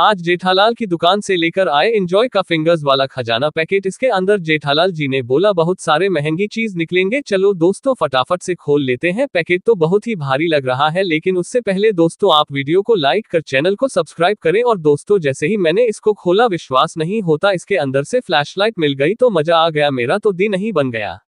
आज जेठालाल की दुकान से लेकर आए एंजॉय का फिंगर्स वाला खजाना पैकेट इसके अंदर जेठालाल जी ने बोला बहुत सारे महंगी चीज निकलेंगे चलो दोस्तों फटाफट से खोल लेते हैं पैकेट तो बहुत ही भारी लग रहा है लेकिन उससे पहले दोस्तों आप वीडियो को लाइक कर चैनल को सब्सक्राइब करें और दोस्तों जैसे ही मैंने इसको खोला विश्वास नहीं होता इसके अंदर से फ्लैश मिल गई तो मजा आ गया मेरा तो दिन ही बन गया